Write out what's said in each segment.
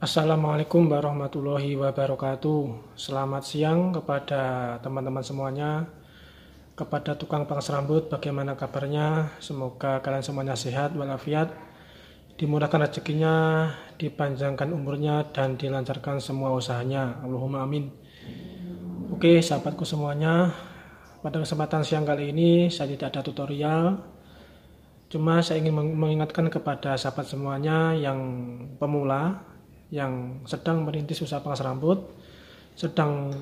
Assalamualaikum warahmatullahi wabarakatuh. Selamat siang kepada teman-teman semuanya. Kepada tukang pangkas rambut, bagaimana kabarnya? Semoga kalian semuanya sehat walafiat, dimudahkan rezekinya, dipanjangkan umurnya dan dilancarkan semua usahanya. Allahumma amin. Oke, sahabatku semuanya, pada kesempatan siang kali ini saya tidak ada tutorial. Cuma saya ingin mengingatkan kepada sahabat semuanya yang pemula yang sedang merintis usaha pangkas rambut, sedang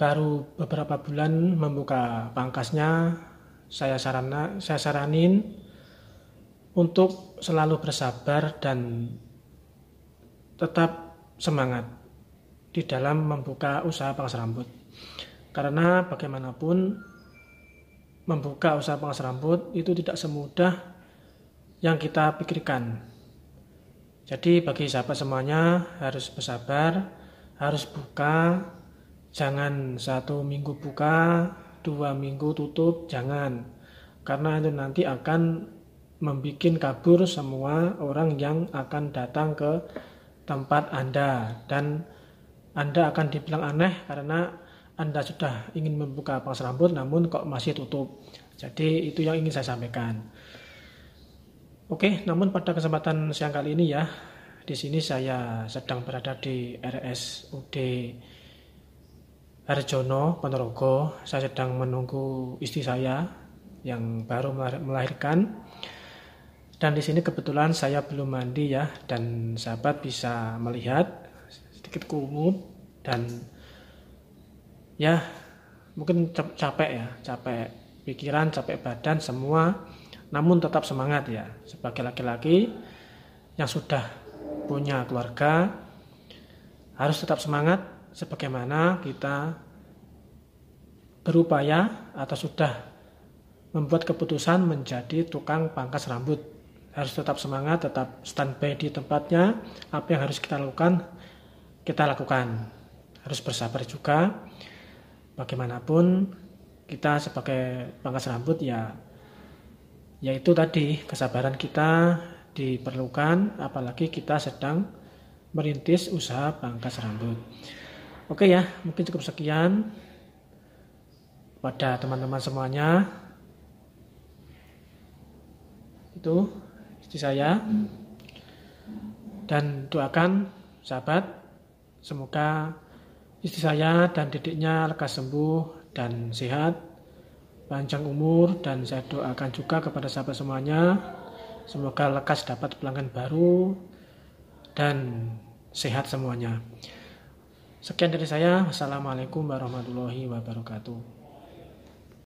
baru beberapa bulan membuka pangkasnya, saya sarana, saya saranin untuk selalu bersabar dan tetap semangat di dalam membuka usaha pangkas rambut. Karena bagaimanapun membuka usaha pangkas rambut itu tidak semudah yang kita pikirkan jadi bagi sahabat semuanya harus bersabar, harus buka, jangan satu minggu buka, dua minggu tutup, jangan. Karena itu nanti akan membuat kabur semua orang yang akan datang ke tempat Anda. Dan Anda akan dibilang aneh karena Anda sudah ingin membuka pangsa rambut namun kok masih tutup. Jadi itu yang ingin saya sampaikan. Oke, namun pada kesempatan siang kali ini ya, di sini saya sedang berada di RSUD Arjono Ponorogo. Saya sedang menunggu istri saya yang baru melahirkan. Dan di sini kebetulan saya belum mandi ya, dan sahabat bisa melihat sedikit kumuh dan ya mungkin capek ya, capek pikiran, capek badan semua namun tetap semangat ya sebagai laki-laki yang sudah punya keluarga harus tetap semangat sebagaimana kita berupaya atau sudah membuat keputusan menjadi tukang pangkas rambut harus tetap semangat tetap standby di tempatnya apa yang harus kita lakukan kita lakukan harus bersabar juga bagaimanapun kita sebagai pangkas rambut ya yaitu tadi kesabaran kita diperlukan apalagi kita sedang merintis usaha pangkas rambut. Oke ya, mungkin cukup sekian pada teman-teman semuanya. Itu istri saya. Dan doakan sahabat semoga istri saya dan didiknya lekas sembuh dan sehat panjang umur dan saya doakan juga kepada sahabat semuanya semoga lekas dapat pelanggan baru dan sehat semuanya. Sekian dari saya. Wassalamualaikum warahmatullahi wabarakatuh.